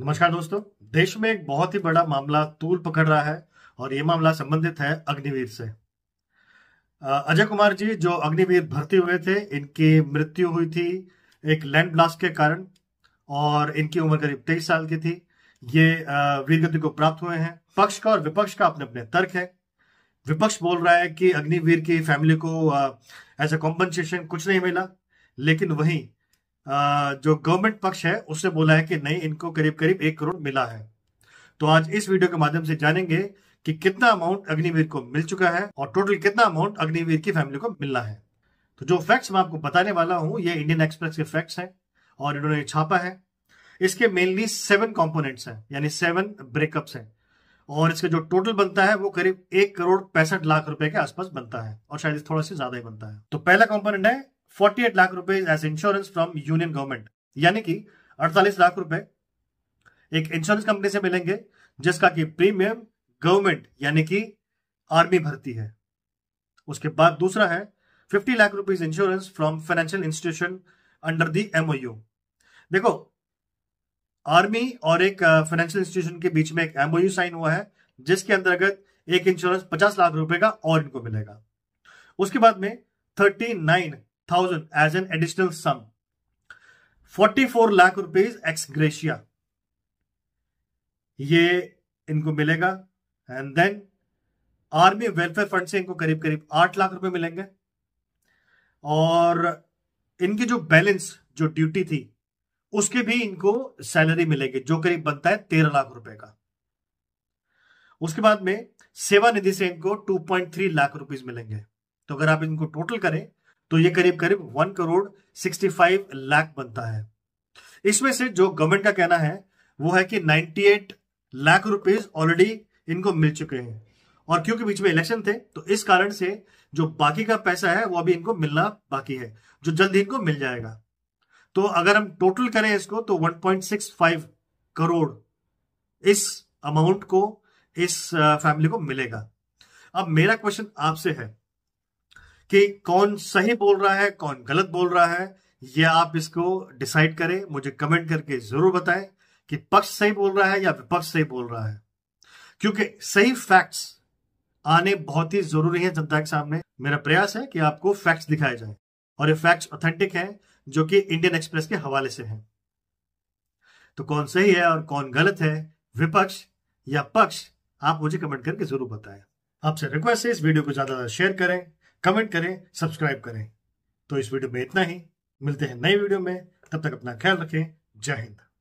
नमस्कार दोस्तों देश में एक बहुत ही बड़ा मामला तूल पकड़ रहा है और यह मामला संबंधित है अग्निवीर से अजय कुमार जी जो अग्निवीर भर्ती हुए थे इनकी मृत्यु हुई थी एक लैंड ब्लास्ट के कारण और इनकी उम्र करीब तेईस साल की थी ये वीरगति को प्राप्त हुए हैं पक्ष का और विपक्ष का अपने अपने तर्क है विपक्ष बोल रहा है कि अग्निवीर की फैमिली को एज कॉम्पनसेशन कुछ नहीं मिला लेकिन वहीं जो गवर्नमेंट पक्ष है उसने बोला है कि नहीं इनको करीब करीब एक करोड़ मिला है तो आज इस वीडियो के माध्यम से जानेंगे कि कितना अमाउंट अग्निवीर को मिल चुका है और टोटल कितना अमाउंट अग्निवीर की फैमिली को मिलना है तो जो फैक्ट्स मैं आपको बताने वाला हूं ये इंडियन एक्सप्रेस के फैक्ट्स हैं और इन्होंने छापा है इसके मेनली सेवन कंपोनेंट्स हैं यानी सेवन ब्रेकअप्स हैं और इसका जो टोटल बनता है वो करीब एक करोड़ पैंसठ लाख रुपए के आसपास बनता है और शायद थोड़ा सा ज्यादा ही बनता है तो पहला कॉम्पोनेंट है forty eight lakh rupees as insurance from union government यानी कि अड़तालीस लाख रुपए एक इंश्योरेंस कंपनी से मिलेंगे जिसका कि प्रीमियम गवर्नमेंट यानी कि आर्मी भरती है उसके बाद दूसरा है fifty lakh rupees insurance from financial institution under the MoU देखो आर्मी और एक फाइनेंशियल uh, इंस्टीट्यूशन के बीच में एक एमओयू साइन हुआ है जिसके अंतर्गत एक इंश्योरेंस पचास लाख रुपए का और इनको मिलेगा उसके बाद में thirty nine thousand as an additional sum. Four lakh rupees ex gratia ये इनको मिलेगा and then army welfare fund से इनको करीब करीब आठ लाख रुपए मिलेंगे और इनकी जो बैलेंस जो ड्यूटी थी उसकी भी इनको सैलरी मिलेगी जो करीब बनता है तेरह लाख रुपए का उसके बाद में सेवा निधि से इनको two point three lakh rupees मिलेंगे तो अगर आप इनको टोटल करें तो ये करीब करीब one crore sixty five lakh बनता है इसमें से जो गवर्नमेंट का कहना है वो है कि ninety eight lakh rupees already इनको मिल चुके हैं और क्योंकि बीच में इलेक्शन थे तो इस कारण से जो बाकी का पैसा है वो अभी इनको मिलना बाकी है जो जल्द इनको मिल जाएगा तो अगर हम टोटल करें इसको तो 1.65 करोड़ इस अमाउंट को इस फैमिली uh, को मिलेगा अब मेरा क्वेश्चन आपसे है कि कौन सही बोल रहा है कौन गलत बोल रहा है ये आप इसको डिसाइड करें मुझे कमेंट करके जरूर बताएं कि पक्ष सही बोल रहा है या विपक्ष सही बोल रहा है क्योंकि सही फैक्ट्स आने बहुत ही जरूरी है जनता के सामने मेरा प्रयास है कि आपको फैक्ट्स दिखाए जाए और ये फैक्ट्स ऑथेंटिक हैं जो कि इंडियन एक्सप्रेस के हवाले से हैं तो कौन सही है और कौन गलत है विपक्ष या पक्ष आप मुझे कमेंट करके जरूर बताएं आपसे रिक्वेस्ट है इस वीडियो को ज्यादा ज्यादा शेयर करें कमेंट करें सब्सक्राइब करें तो इस वीडियो में इतना ही मिलते हैं नए वीडियो में तब तक अपना ख्याल रखें जय हिंद